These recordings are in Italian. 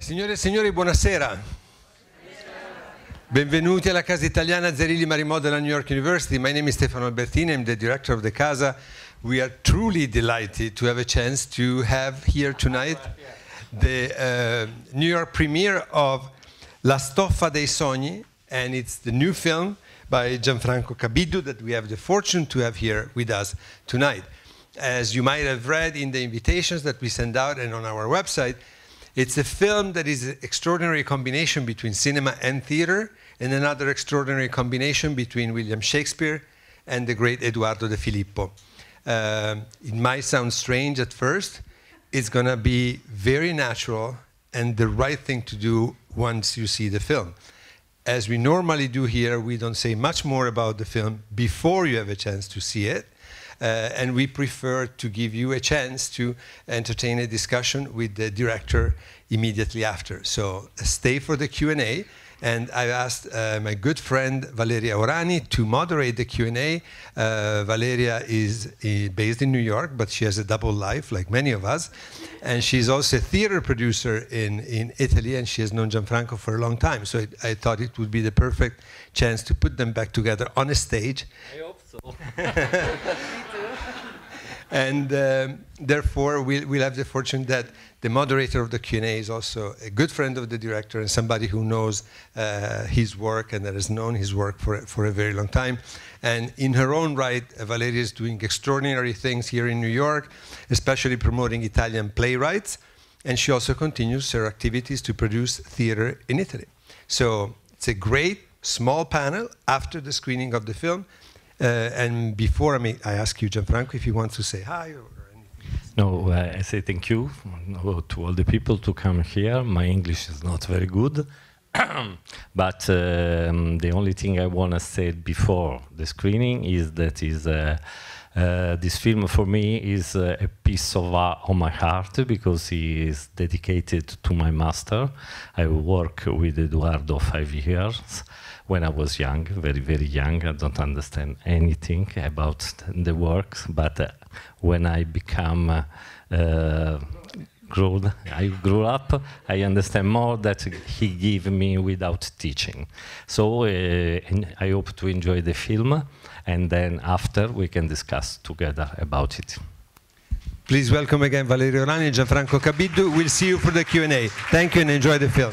Signore e signori, buonasera. Benvenuti alla Casa Italiana Zerilli Marimò della New York University. My name is Stefano Albertini, I'm the director of the Casa. we are truly delighted to have a chance to have here tonight the uh, New York premiere of La Stoffa dei Sogni, and it's the new film by Gianfranco Cabido that we have the fortune to have here with us tonight. As you might have read in the invitations that we send out and on our website, it's a film that is an extraordinary combination between cinema and theater, and another extraordinary combination between William Shakespeare and the great Eduardo de Filippo. Uh, it might sound strange at first. It's going to be very natural and the right thing to do once you see the film. As we normally do here, we don't say much more about the film before you have a chance to see it. Uh, and we prefer to give you a chance to entertain a discussion with the director immediately after. So stay for the Q&A. And I asked uh, my good friend Valeria Orani to moderate the Q&A. Uh, Valeria is uh, based in New York, but she has a double life, like many of us. And she's also a theater producer in, in Italy, and she has known Gianfranco for a long time. So it, I thought it would be the perfect chance to put them back together on a stage. I hope so. and um, therefore, we'll, we'll have the fortune that the moderator of the Q&A is also a good friend of the director and somebody who knows uh, his work and that has known his work for, for a very long time. And in her own right, uh, Valeria is doing extraordinary things here in New York, especially promoting Italian playwrights. And she also continues her activities to produce theater in Italy. So it's a great small panel after the screening of the film. Uh, and before I, may, I ask you, Gianfranco, if you want to say hi or no, uh, I say thank you to all the people to come here. My English is not very good, but um, the only thing I want to say before the screening is that is uh, uh, this film for me is uh, a piece of uh, on my heart because he is dedicated to my master. I work with Eduardo five years when I was young, very, very young. I don't understand anything about the works, but uh, when I become uh, uh, grown, I grew up, I understand more that he gave me without teaching. So uh, I hope to enjoy the film, and then after we can discuss together about it. Please welcome again Valerio Rani and Gianfranco Cabiddu. We'll see you for the Q&A. Thank you and enjoy the film.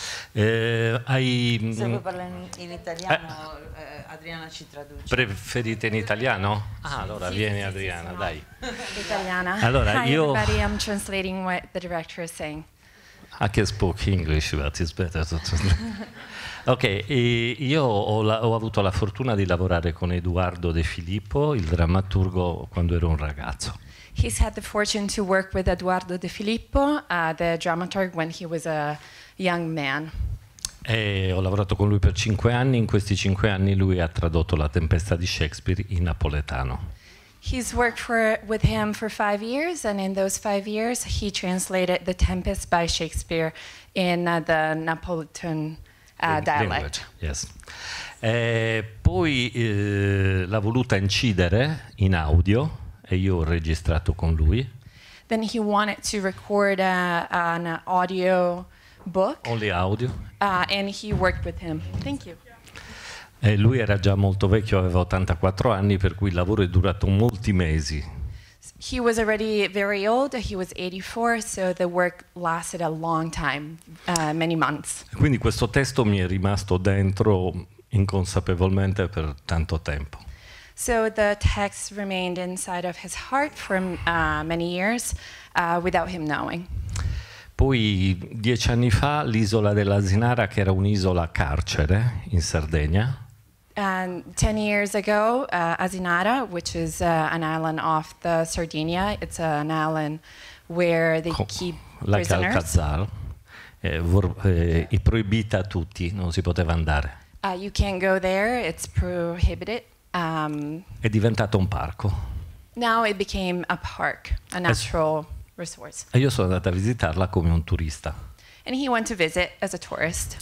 Eh, hai, Se vuoi mm, parlare in italiano, eh, Adriana ci traduce. Preferite in italiano? Ah, allora sì, vieni sì, Adriana, sì, no. dai. Italiana. Allora, Hi io... everybody, I'm translating what the director is saying. I can speak English, but it's better to Ok, io ho, la, ho, avuto la fortuna di lavorare con Edoardo De Filippo, il drammaturgo, quando ero un ragazzo. He's had the fortune to work with Eduardo De Filippo, uh, the dramaturg, when he was a young man. E ho lavorato con lui per cinque anni, in questi cinque anni lui ha tradotto La tempesta di Shakespeare in napoletano. He's worked for, with him for five years, and in those five years, he translated The Tempest by Shakespeare in uh, the Napolitan uh, dialect. Yes. Eh, poi eh, l'ha voluta incidere in audio e io ho registrato con lui. Then he wanted to record uh, an audio book. Only audio. Uh, and he worked with him. Thank you. E eh, lui era già molto vecchio, aveva 84 anni, per cui il lavoro è durato molti mesi. He was already very old, he was 84, so the work lasted a long time, uh, many months. Quindi questo testo mi è rimasto dentro inconsapevolmente per tanto tempo. So the text remained inside of his heart for uh, many years uh, without him knowing. Poi dieci anni fa l'isola dell'Asinara, che era un'isola carcere in Sardegna. Um, ten years ago, uh, Asinara, which is uh, an island off the Sardinia, it's uh, an island where they keep like prisoners. Alcazar, eh, eh, è proibita a tutti, non si poteva andare. Uh, you can't go there, it's prohibited. Um, è diventato un parco. Now it became a park, a natural... Es resorts. E io sono andata a visitarla come un turista. And he went to visit as a tourist.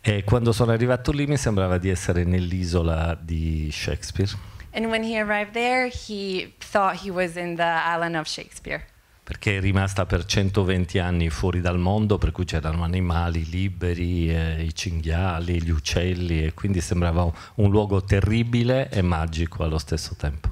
E quando sono arrivato lì mi sembrava di essere nell'isola di Shakespeare. And when he arrived there, he thought he was in the island of Shakespeare. Perché è rimasta per 120 anni fuori dal mondo, per cui c'erano animali liberi, eh, i cinghiali, gli uccelli, e quindi sembrava un luogo terribile e magico allo stesso tempo.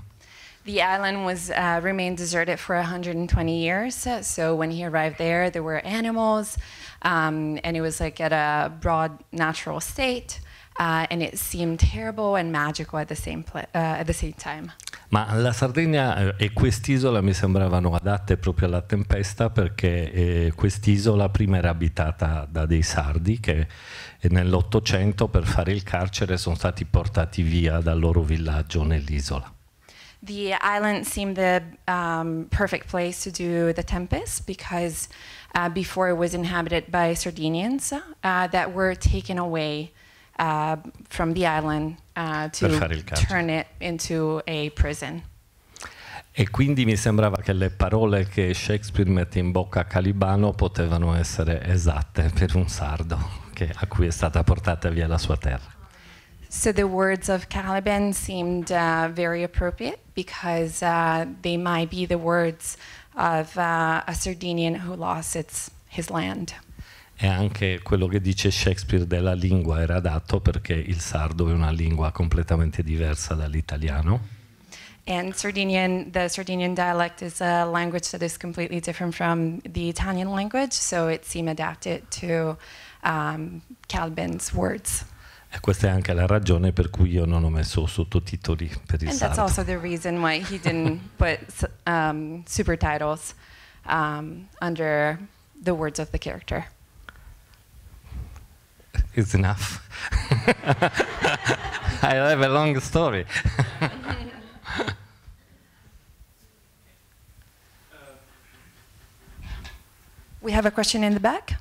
The island was uh, remained deserted for 120 years. So when he arrived there, there were animals, um, and it was like at a broad natural state, uh, and it seemed terrible and magical at the same uh, at the same time. Ma la Sardegna eh, e quest'isola mi sembravano adatte proprio alla tempesta perché eh, quest'isola prima era abitata da dei sardi che eh, nell'Ottocento per fare il carcere sono stati portati via dal loro villaggio nell'isola the island seemed the um, perfect place to do the Tempest because uh, before it was inhabited by Sardinians uh, that were taken away uh, from the island uh, to turn it into a prison. E quindi mi sembrava che le parole che Shakespeare mette in bocca a Calibano potevano essere esatte per un sardo che, a cui è stata portata via la sua terra. So the words of Caliban seemed uh, very appropriate because uh, they might be the words of uh, a Sardinian who lost its, his land. E anche quello che dice Shakespeare della lingua era adatto perché il sardo è una lingua completamente diversa dall'italiano. And Sardinian, the Sardinian dialect is a language that is completely different from the Italian language, so it seemed adapted to um, Calvin's words. E questa è anche la ragione per cui io non ho messo sottotitoli per il And sardo. And that's also the reason why he didn't put um, supertitles um, under the words of the character. It's enough. I have a long story. we have a question in the back.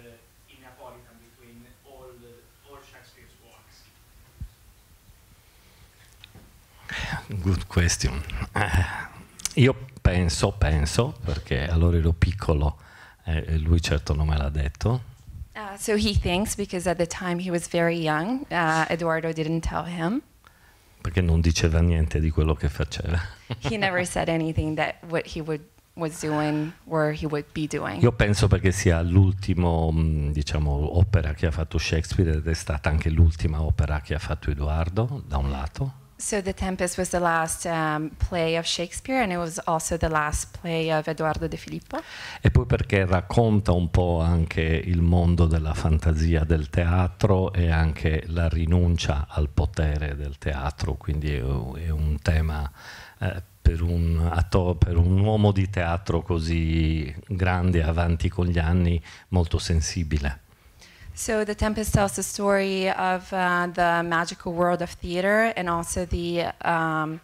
Eh, in Napolitan between all, all Shakespeare's works? Good question. Eh, io penso, penso, perché allora ero piccolo e eh, lui certo non me l'ha detto. Uh, so he thinks because at the time he was very young, uh, Eduardo didn't tell him. Perché non diceva niente di quello che faceva. he never said anything that what he would Doing, Io penso perché sia l'ultimo, mm, diciamo, opera che ha fatto Shakespeare ed è stata anche l'ultima opera che ha fatto Edoardo, da un lato. So The Tempest was the last um, play of Shakespeare and it was also the last play of Edoardo De Filippo. E poi perché racconta un po' anche il mondo della fantasia del teatro e anche la rinuncia al potere del teatro, quindi è un tema eh, per un, atto, per un, uomo di teatro così grande, avanti con gli anni, molto sensibile. So The Tempest tells the story of uh, the magical world of theater and also the um,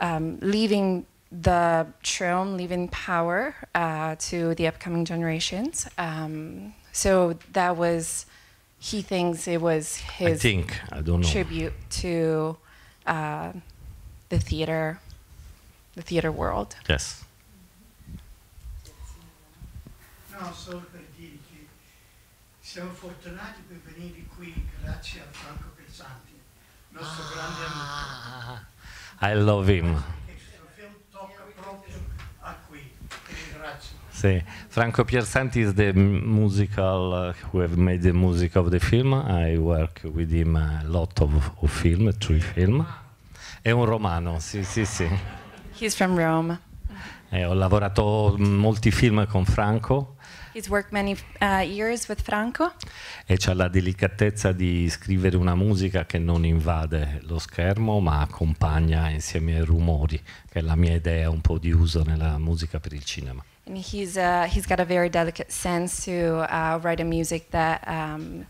um, leaving the throne, leaving power uh, to the upcoming generations. Um, so that was, he thinks it was his I think, I tribute to uh, the theater the theater world. Yes. No, solo per dirti, siamo fortunati per venire qui grazie a Franco Pesanti, nostro ah. grande amico. I love him. Sì. Franco Piersanti is the musical uh, who have made the music of the film. I work with him a lot of, of film, three film. È un romano, sì, sì, sì. He's from Rome. Eh, ho lavorato mm, molti film con Franco. He's worked many uh, years with Franco. E ha la delicatezza di scrivere una musica che non invade lo schermo, ma accompagna insieme ai rumori, che è la mia idea un po' di uso nella musica per il cinema. And he's uh, he's got a very delicate sense to uh, write a music that um,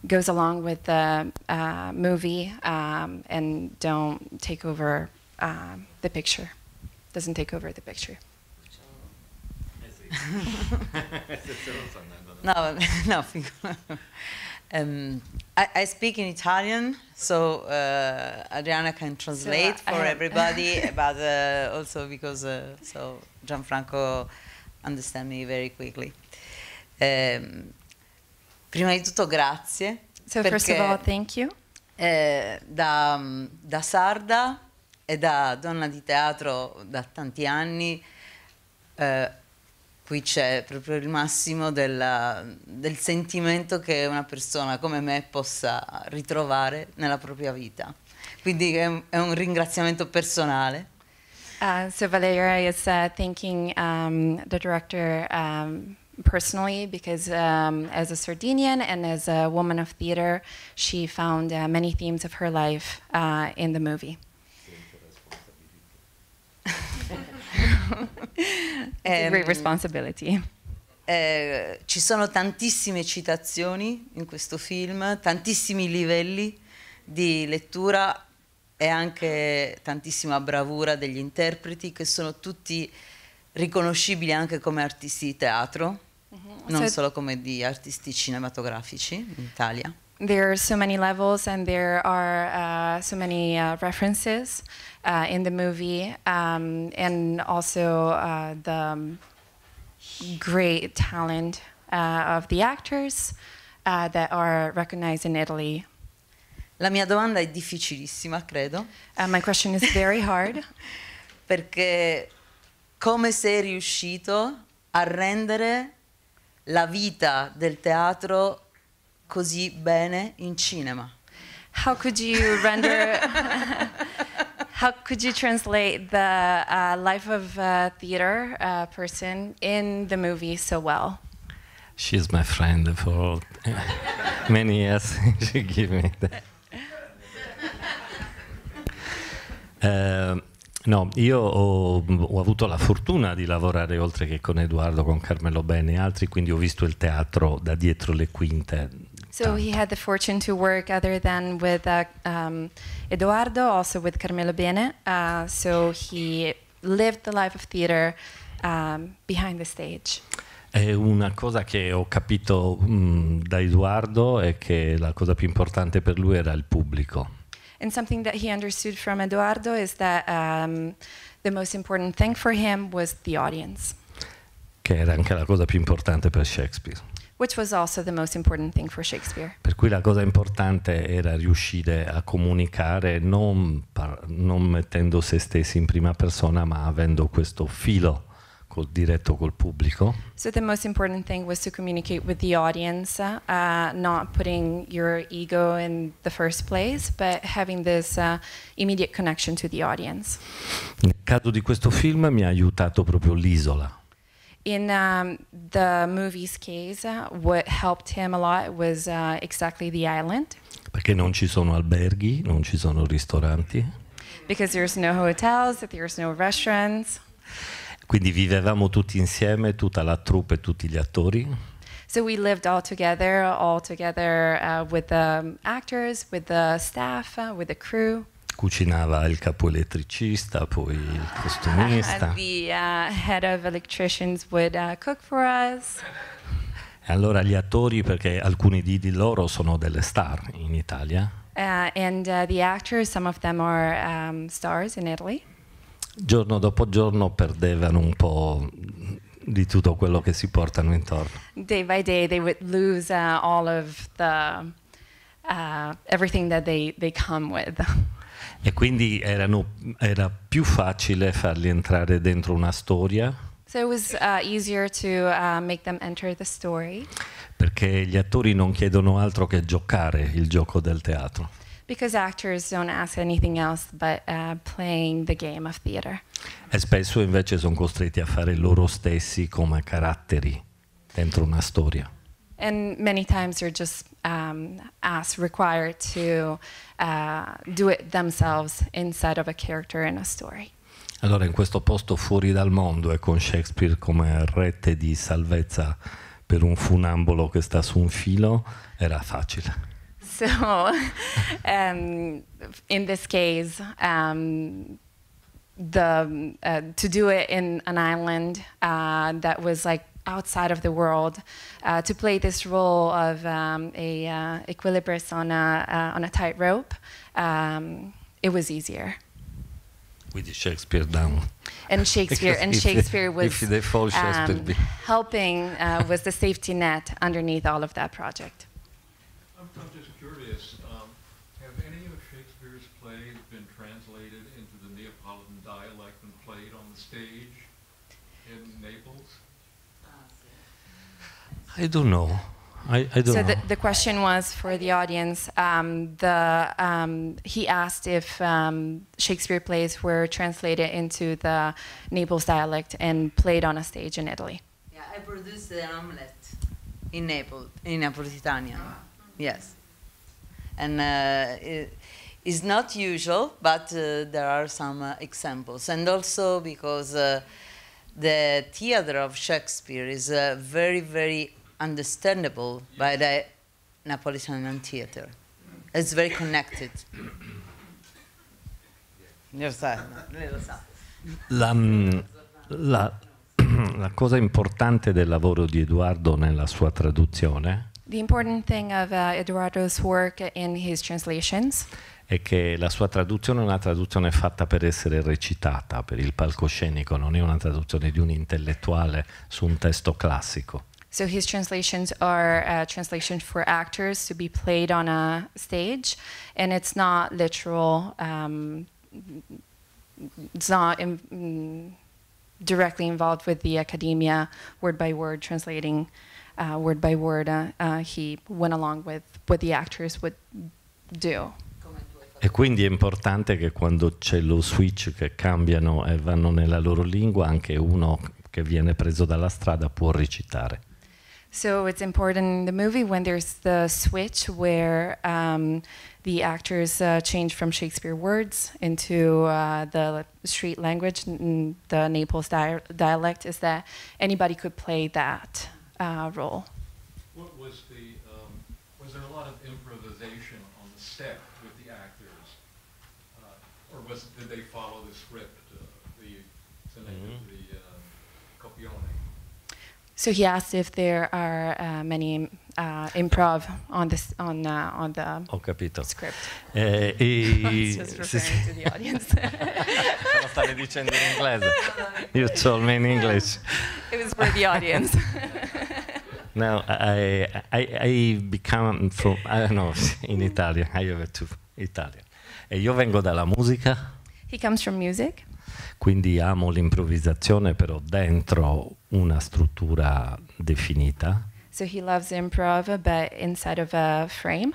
goes along with the uh, movie um, and don't take over um, the picture. doesn't take over the picture. no, nothing. um, I, I, speak in Italian, so uh, Adriana can translate so, uh, for everybody. but uh, also because uh, so Gianfranco understand me very quickly. Um, prima di tutto, grazie. So first of all, thank you. Eh, da, da sarda e da donna di teatro da tanti anni eh, qui c'è proprio il massimo della, del sentimento che una persona come me possa ritrovare nella propria vita. Quindi è un, è un ringraziamento personale. Uh, so Valeria is uh, thanking um, the director um, personally because um, as a Sardinian and as a woman of theater, she found uh, many themes of her life uh, in the movie. It's a great ehm, responsibility. Eh, ci sono tantissime citazioni in questo film, tantissimi livelli di lettura e anche tantissima bravura degli interpreti che sono tutti riconoscibili anche come artisti di teatro, mm -hmm. non so solo come di artisti cinematografici in Italia. there are so many levels and there are uh, so many uh, references uh, in the movie um, and also uh, the um, great talent uh, of the actors uh, that are recognized in Italy. La mia domanda è difficilissima, credo. my question is very hard. Perché come sei riuscito a rendere la vita del teatro così bene in cinema. How could you render How could you translate the uh, life of a theater uh, person in the movie so well? She's my friend for many years. she gave me that. Uh, ehm, no, io ho, ho, avuto la fortuna di lavorare oltre che con Edoardo, con Carmelo Bene e altri, quindi ho visto il teatro da dietro le quinte So he had the fortune to work other than with uh, um, Eduardo, also with Carmelo Bene. Uh, so he lived the life of theater um, behind the stage. E una cosa che ho capito mm, da Eduardo è che la cosa più importante per lui era il pubblico. And something that he understood from Eduardo is that um, the most important thing for him was the audience. Che era anche la cosa più importante per Shakespeare. Per cui la cosa importante era riuscire a comunicare non, non, mettendo se stessi in prima persona, ma avendo questo filo col, diretto col pubblico. So the most important thing was to communicate with the audience, uh, not putting your ego in the first place, but having this uh, immediate connection to the audience. Nel caso di questo film mi ha aiutato proprio l'isola in um, the movie's case, what helped him a lot was uh, exactly the island. Perché non ci sono alberghi, non ci sono ristoranti. Because there's no hotels, there's no restaurants. Quindi vivevamo tutti insieme, tutta la troupe e tutti gli attori. So we lived all together, all together uh, with the actors, with the staff, uh, with the crew cucinava il capo elettricista, poi il costumista. Uh, the uh, head of electricians would uh, cook for us. E allora gli attori, perché alcuni di loro sono delle star in Italia. Uh, and uh, the actors, some of them are um, stars in Italy. Giorno dopo giorno perdevano un po' di tutto quello che si portano intorno. Day by day they would lose uh, all of the uh, everything that they, they come with. E quindi erano, era più facile farli entrare dentro una storia? So it was uh, easier to uh, make them enter the story. Perché gli attori non chiedono altro che giocare il gioco del teatro. Because actors don't ask anything else but uh, playing the game of theater. E spesso invece sono costretti a fare loro stessi come caratteri dentro una storia and many times you're just um, asked, required to uh, do it themselves inside of a character in a story. Allora, in questo posto fuori dal mondo e con Shakespeare come rete di salvezza per un funambolo che sta su un filo, era facile. So, um, in this case, um, the uh, to do it in an island uh, that was like outside of the world uh, to play this role of um, a uh, equilibrist on a, uh, on a tightrope, um, it was easier. With Shakespeare down. And Shakespeare, and Shakespeare they, was Shakespeare um, helping uh, was the safety net underneath all of that project. I don't know. I, I so the, the, question was for the audience. Um, the um, he asked if um, Shakespeare plays were translated into the Naples dialect and played on a stage in Italy. Yeah, I produced the Hamlet in Naples in Napolitanian. Yes, and uh, it is not usual, but uh, there are some uh, examples, and also because uh, the theater of Shakespeare is uh, very very understandable by the Napolitan theater. It's very connected. Lo sa, lei lo sa. La, mm, la, la cosa importante del lavoro di Edoardo nella sua traduzione The important thing of uh, Eduardo's work in his translations è che la sua traduzione è una traduzione fatta per essere recitata per il palcoscenico, non è una traduzione di un intellettuale su un testo classico. So his translations are uh, translations for actors to be played on a stage, and it's not literal. Um, it's not in, mm, directly involved with the academia, word by word translating, uh, word by word. Uh, uh, he went along with what the actors would do. E quindi è importante che quando c'è lo switch che cambiano e vanno nella loro lingua, anche uno che viene preso dalla strada può recitare. So it's important in the movie when there's the switch where um, the actors uh, change from Shakespeare words into uh, the street language, the Naples di dialect, is that anybody could play that uh, role. What was the, um, was there a lot of improvisation on the set with the actors? Uh, or was, did they follow the script, uh, the, mm -hmm. So he asked if there are uh, many uh, improv on this on uh, on the Ho oh, capito. script. Eh, e sì, sì. Lo stavi dicendo in English. You told me in English. It was for the audience. no, I, I, I become from I don't know in Italian. I have two Italian. E eh, io vengo dalla musica. He comes from music. Quindi amo l'improvvisazione però dentro una struttura definita. So he loves improv but inside of a frame.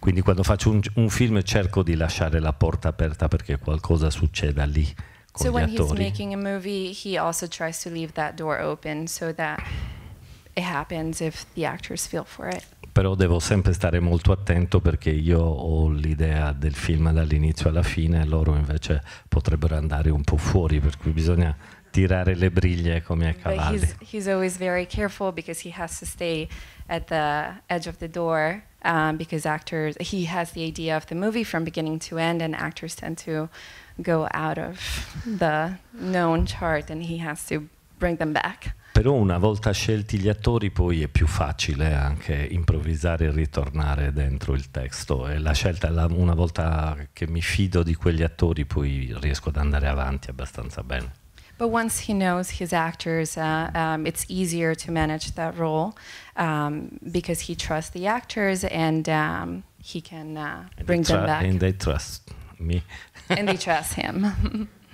Quindi quando faccio un, un film cerco di lasciare la porta aperta perché qualcosa succeda lì con so gli attori. So when he's making a movie he also tries to leave that door open so that it happens if the actors feel for it. Però devo sempre stare molto attento perché io ho l'idea del film dall'inizio alla fine e loro invece potrebbero andare un po' fuori, per cui bisogna tirare le briglie come a cavalli. he's, he's always very careful because he has to stay at the edge of the door um, because actors, he has the idea of the movie from beginning to end and actors tend to go out of the known chart and he has to bring them back. però una volta scelti gli attori poi è più facile anche improvvisare e ritornare dentro il testo e la scelta una volta che mi fido di quegli attori poi riesco ad andare avanti abbastanza bene. But once he knows his actors, uh, um, it's easier to manage that role um, because he trusts the actors and um, he can uh, bring them back. And they trust me. and they trust him.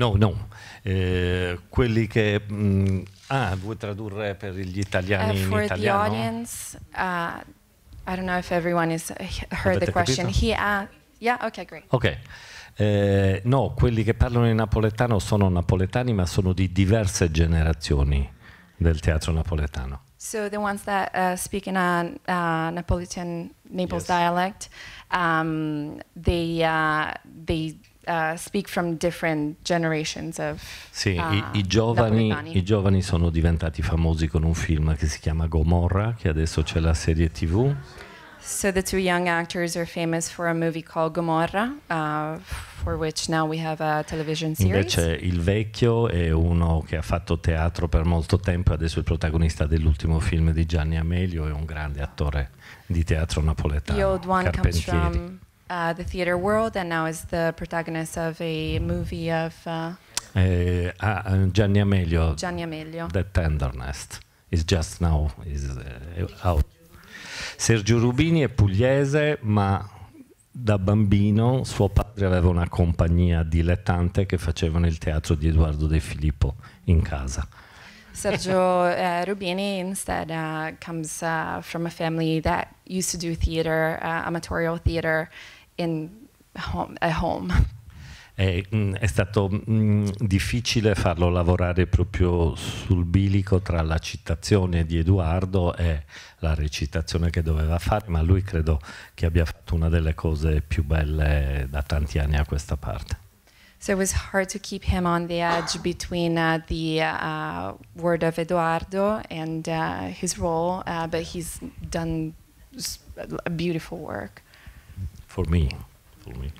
no, no, eh, quelli che... Mh, mm, ah, vuoi tradurre per gli italiani uh, in italiano? For the audience, uh, I don't know if everyone has uh, heard Avete the question. He asked, uh, yeah, okay, great. Ok. Eh, no, quelli che parlano in napoletano sono napoletani, ma sono di diverse generazioni del teatro napoletano. So the ones that uh, speak in a uh, Napolitan Naples yes. dialect, um, they uh, they Uh, speak from different generations of, sì, uh, i, i, giovani, i, giovani, sono diventati famosi con un film che si chiama Gomorra, che adesso c'è la serie TV. So the two young actors are famous for a movie called Gomorra, uh, for which now we have a television series. Invece il vecchio è uno che ha fatto teatro per molto tempo, adesso è il protagonista dell'ultimo film di Gianni Amelio, è un grande attore di teatro napoletano. The old Carpentieri. comes from uh, the theater world and now is the protagonist of a movie of uh, eh, ah, eh, Gianni Amelio. Gianni Amelio. The Tenderness is just now is eh, out. Sergio Rubini è pugliese, ma da bambino suo padre aveva una compagnia dilettante che facevano il teatro di Edoardo De Filippo in casa. Sergio uh, Rubini instead uh, comes uh, from a family that used to do theater, uh, amatorial theater, in home, at home. È, mm, è, stato mh, mm, difficile farlo lavorare proprio sul bilico tra la citazione di Edoardo e la recitazione che doveva fare, ma lui credo che abbia fatto una delle cose più belle da tanti anni a questa parte. So it was hard to keep him on the edge between uh, the uh, word of Eduardo and uh, his role, uh, but he's done a beautiful work. for me. For me.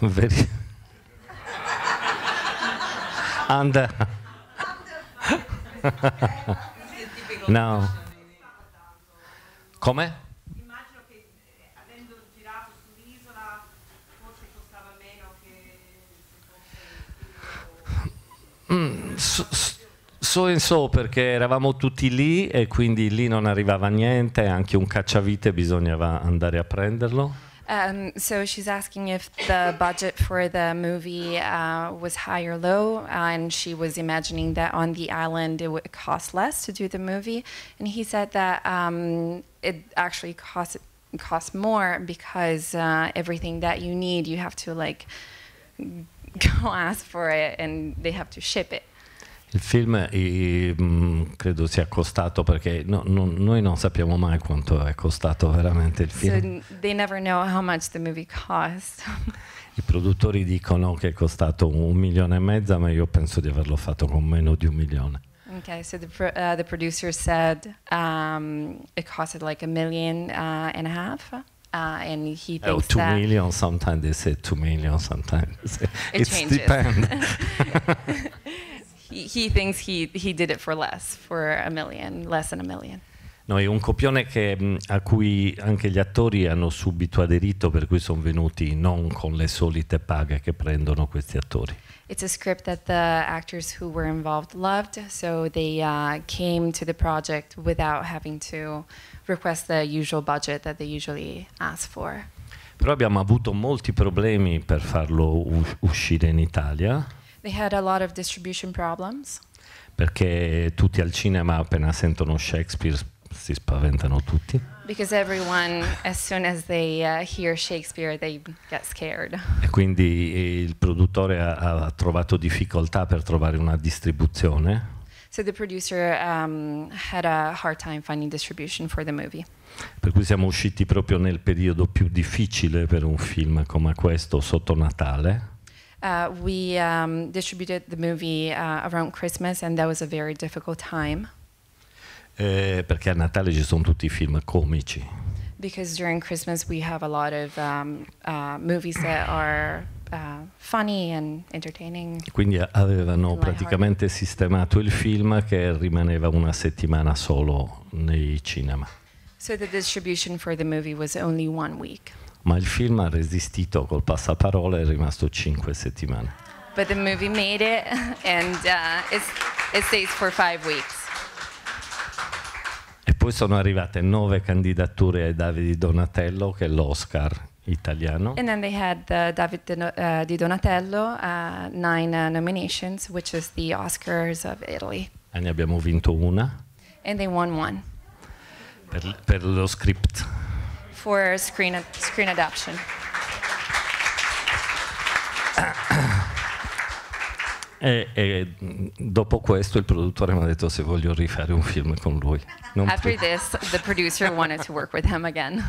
Very. and uh, no. Come? Mm, so, so in so perché eravamo tutti lì e quindi lì non arrivava niente, anche un cacciavite bisognava andare a prenderlo. Um, so she's asking if the budget for the movie uh, was high or low, uh, and she was imagining that on the island it would cost less to do the movie. And he said that um, it actually costs costs more because uh, everything that you need you have to like go ask for it and they have to ship it. Il film i, mm, credo sia costato perché no, no, noi non sappiamo mai quanto è costato veramente il film. So they never know how much the movie cost. I produttori dicono che è costato un milione e mezzo, ma io penso di averlo fatto con meno di un milione. Ok, so the, pro uh, the producer said um, it costed like a million uh, and a half. Uh, and he oh, thinks oh, two that million. Sometimes they say two million. Sometimes it it's depend. he, he thinks he he did it for less, for a million, less than a million. No, è un copione che, mm, a cui anche gli attori hanno subito aderito, per cui sono venuti non con le solite paghe che prendono questi attori. It's a script that the actors who were involved loved, so they uh, came to the project without having to request the usual budget that they usually ask for. Però abbiamo avuto molti problemi per farlo uscire in Italia. They had a lot of distribution problems. Perché tutti al cinema appena sentono Shakespeare si spaventano tutti. Because everyone, as soon as they uh, hear Shakespeare, they get scared. E quindi il produttore ha, ha trovato difficoltà per trovare una distribuzione. So the producer um, had a hard time finding distribution for the movie. Per cui siamo usciti proprio nel periodo più difficile per un film come questo, sotto Natale. Uh, we um, distributed the movie uh, around Christmas and that was a very difficult time eh, perché a Natale ci sono tutti i film comici. Because during Christmas we have a lot of um, uh, movies that are uh, funny and entertaining. Quindi avevano praticamente sistemato il film che rimaneva una settimana solo nei cinema. So the distribution for the movie was only one week. Ma il film ha resistito col passaparola e è rimasto cinque settimane. But the movie made it and uh, it stays for 5 weeks poi sono arrivate nove candidature a Davide Donatello, che è l'Oscar italiano. And then they had the uh, David uh, Di Donatello, uh, nine uh, nominations, which is the Oscars of Italy. E ne abbiamo vinto una. And they won one. Per, per lo script. For screen, screen adaptation. E, e, dopo questo il produttore mi ha detto se voglio rifare un film con lui. Non After più. this, the producer wanted to work with him again.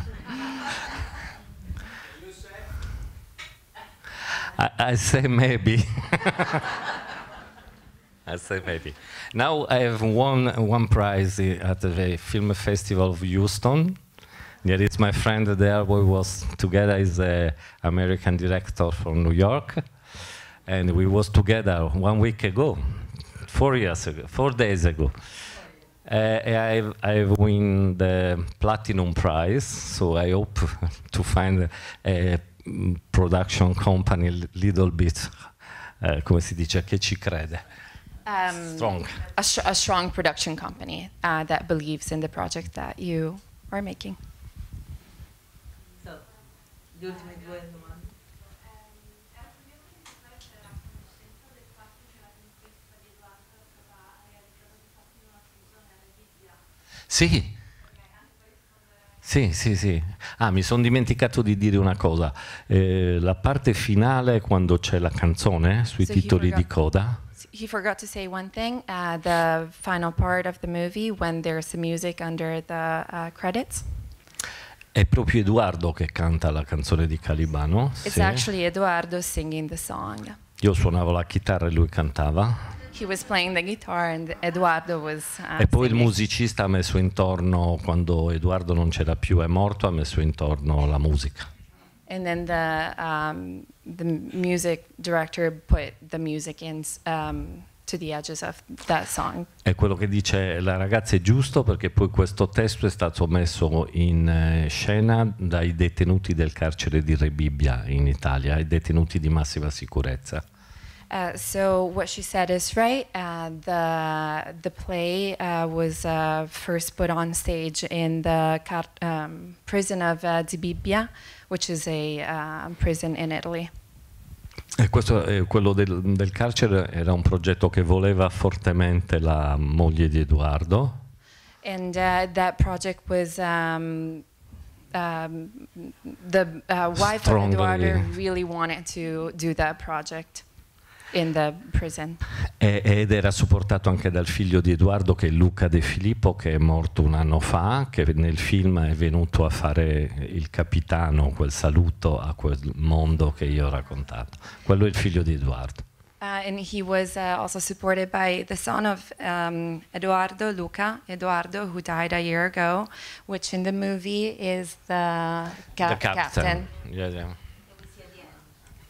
I, I say maybe. I say maybe. Now I have won one prize at the Film Festival of Houston. There is my friend there. We was together. Is an American director from New York. and we was together one week ago, four years ago, four days ago. Uh, I've, I've won the platinum prize, so I hope to find a production company little bit, uh, come si dice, che ci crede. Um, strong. A, a, strong production company uh, that believes in the project that you are making. So, the ultimate Sì. Sì, sì, sì. Ah, mi sono dimenticato di dire una cosa. Eh, la parte finale, quando c'è la canzone sui so titoli forgot, di coda. He forgot to say one thing. Uh, the final part of the movie, when there's the music under the uh, credits. È proprio Edoardo che canta la canzone di Calibano. It's sì. actually Edoardo singing the song. Io suonavo la chitarra e lui cantava. Uh, e poi il musicista ha messo intorno, quando Edoardo non c'era più, è morto, ha messo intorno la musica. And then the, um, the music director put the music in, um, è quello che dice la ragazza è giusto perché poi questo testo è stato messo in eh, scena dai detenuti del carcere di Rebibbia in Italia, i detenuti di massima sicurezza. Uh, so what she said is right. Uh, the the play uh, was uh, first put on stage in the um, prison of Zibibia, uh, which is a uh, prison in Italy. E questo, eh, quello del, del, carcere era un progetto che voleva fortemente la moglie di Edoardo. And that project was um, um, the wife Strongly. of Eduardo really wanted to do that project. in the prison. ed era supportato anche dal figlio di Edoardo che è Luca De Filippo che è morto un anno fa, che nel film è venuto a fare il capitano, quel saluto a quel mondo che io ho raccontato. Quello è il figlio di Edoardo. Uh, and he was uh, also supported by the son of um, Eduardo, Luca Eduardo, who died a year ago, which in the movie is the, ca the captain. captain. Yeah, yeah.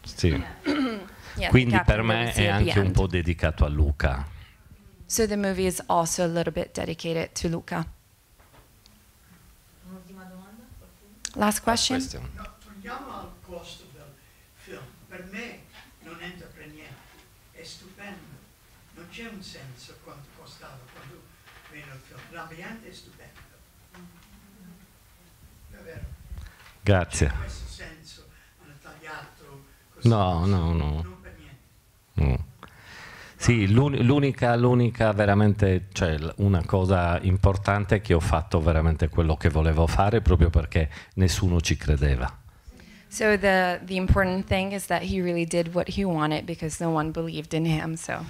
Sì. Yeah, Quindi per me è anche un po' dedicato a Luca. So the movie is also a little bit dedicated to Luca. Un'ultima domanda? Last question. Last question. No, torniamo al costo del film. Per me non entra per niente. È stupendo. Non c'è un senso quanto costava quando venne il film. L'ambiente è stupendo. Davvero. Grazie. No, no, no. Mm. Sì, l'unica, l'unica veramente, cioè una cosa importante è che ho fatto veramente quello che volevo fare proprio perché nessuno ci credeva. So the, the important thing is that he really did what he wanted because no one believed in him, so.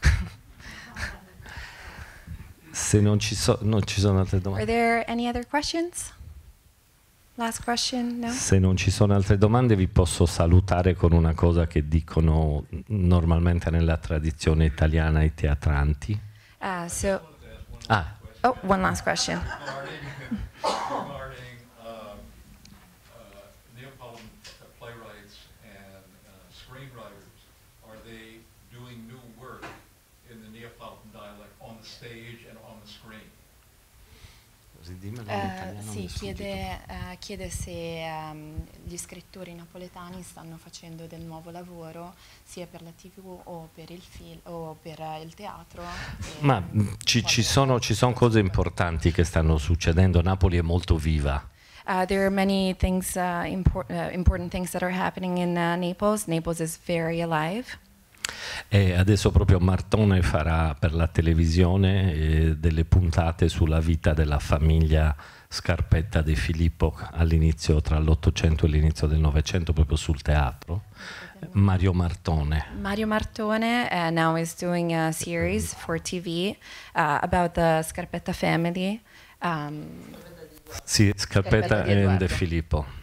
Se non ci, so, non ci sono altre domande. Are there any other questions? No? Se non ci sono altre domande vi posso salutare con una cosa che dicono normalmente nella tradizione italiana i teatranti. Uh, so, ah. Oh, one last question. scusi, dimmelo in eh, italiano. Sì, chiede, eh, chiede, se ehm, gli scrittori napoletani stanno facendo del nuovo lavoro sia per la tv o per il, film, o per il teatro. Ma mm, ci, ci, sono, ci sono cose importanti che stanno succedendo, Napoli è molto viva. Uh, there are many things, uh, impor uh, important things that are happening in uh, Naples. Naples is very alive. E adesso proprio Martone farà per la televisione eh, delle puntate sulla vita della famiglia Scarpetta di Filippo all'inizio, tra l'Ottocento e l'inizio del Novecento, proprio sul teatro. Mario Martone. Mario Martone uh, now is doing a series for TV uh, about the Scarpetta family. Um, sì, Scarpetta, Scarpetta e Filippo.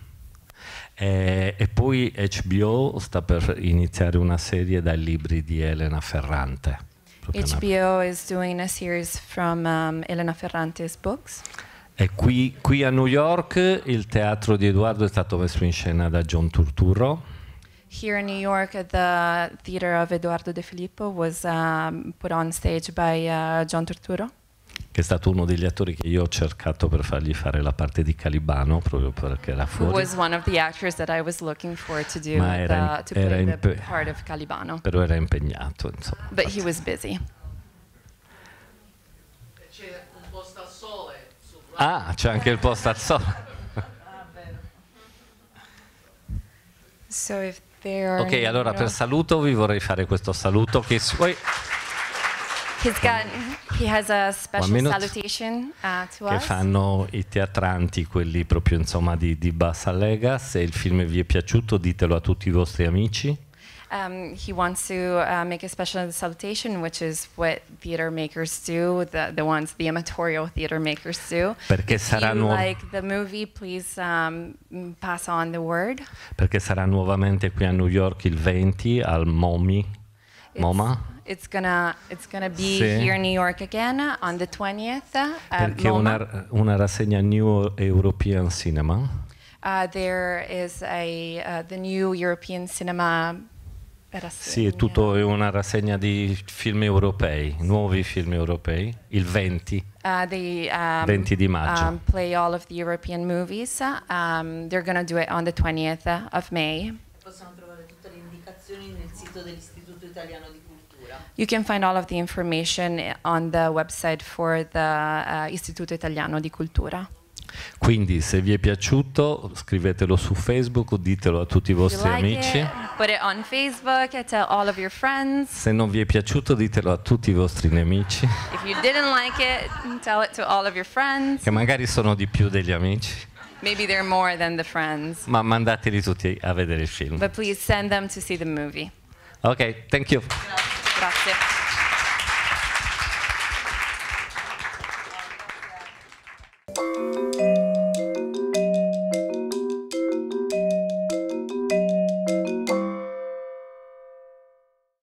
Eh, e poi HBO sta per iniziare una serie dai libri di Elena Ferrante. HBO is doing a series from um, Elena Ferrante's books. E qui, qui, a New York il teatro di Edoardo è stato messo in scena da John Turturro. Here in New York, the theater of Edoardo De Filippo was um, put on stage by uh, John Turturro che è stato uno degli attori che io ho cercato per fargli fare la parte di Calibano proprio perché era fuori. Was one of the actors that I was looking for to do Ma era, the, to era impe- part of Calibano. Però era impegnato, insomma. But infatti. he was busy. C'è un posto al sole. Ah, c'è anche il posto al sole. so ok, allora per saluto vi vorrei fare questo saluto che i suoi Got, o almeno uh, Che fanno i teatranti, quelli proprio insomma di, di bassa lega. Se il film vi è piaciuto, ditelo a tutti i vostri amici. Um, he wants to uh, make a special salutation, which is what theater makers do, the, the ones, the amatorial theater makers do. Perché sarà If you like the movie, please um, pass on the word. Perché sarà nuovamente qui a New York il 20 al MOMI. It's MoMA. It's gonna, it's gonna be sì. here in New York again on the 20th. Uh, Perché una, una, rassegna New European Cinema. Uh, there is a, uh, the New European Cinema Rassegna. Sì, tutto è una rassegna di film europei, nuovi film europei, il 20, uh, the, um, 20 di maggio. Um, play all of the European movies. Um, they're gonna do it on the 20th of May. Possono trovare tutte le indicazioni nel sito dell'Istituto Italiano di You can find all of the information on the website for the uh, Istituto Italiano di Cultura. Quindi se vi è piaciuto scrivetelo su Facebook, o ditelo a tutti i vostri like amici. It, Facebook, se non vi è piaciuto ditelo a tutti i vostri nemici. Like it, che magari sono di più degli amici. Ma mandateli tutti a vedere il film. Ok, thank you. Grazie.